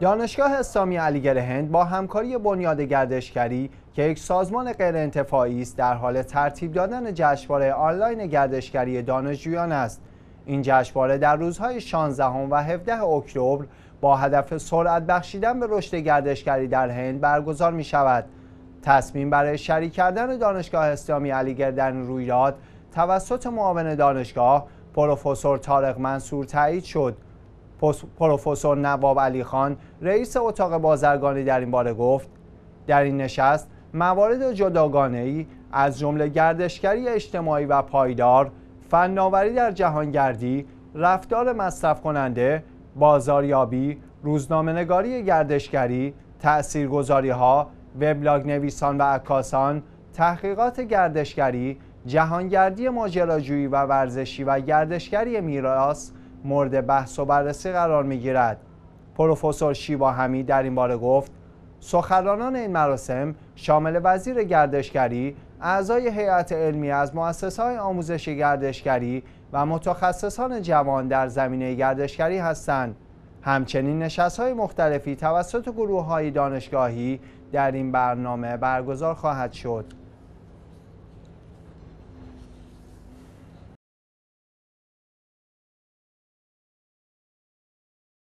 دانشگاه اسلامی علیگر هند با همکاری بنیاد گردشگری که یک سازمان غیرانتفاعی است در حال ترتیب دادن جشنواره آنلاین گردشگری دانشجویان است این جشنواره در روزهای 16 و 17 اکتبر با هدف سرعت بخشیدن به رشد گردشگری در هند برگزار می شود تصمیم برای شریک کردن دانشگاه اسلامی علیگر در این رویداد توسط معاون دانشگاه پروفسور تارق منصور تایید شد پروفسور نواب علی خان رئیس اتاق بازرگانی در این باره گفت در این نشست موارد جداگانه ای از جمله گردشگری اجتماعی و پایدار، فناوری در جهانگردی، رفتار مصرف کننده، بازاریابی، روزنامهنگاری گردشگری، تأثیرگذاری ها، وبلاگ نویسان و عکاسان، تحقیقات گردشگری، جهانگردی ماجراجویی و ورزشی و گردشگری میراث مورد بحث و بررسی قرار می گیرد. پروفسور شیبا همی در این باره گفت سخنرانان این مراسم شامل وزیر گردشگری، اعضای هیئت علمی از مؤسسه های آموزش گردشگری و متخصصان جوان در زمینه گردشگری هستند. همچنین نشست های مختلفی توسط گروه های دانشگاهی در این برنامه برگزار خواهد شد.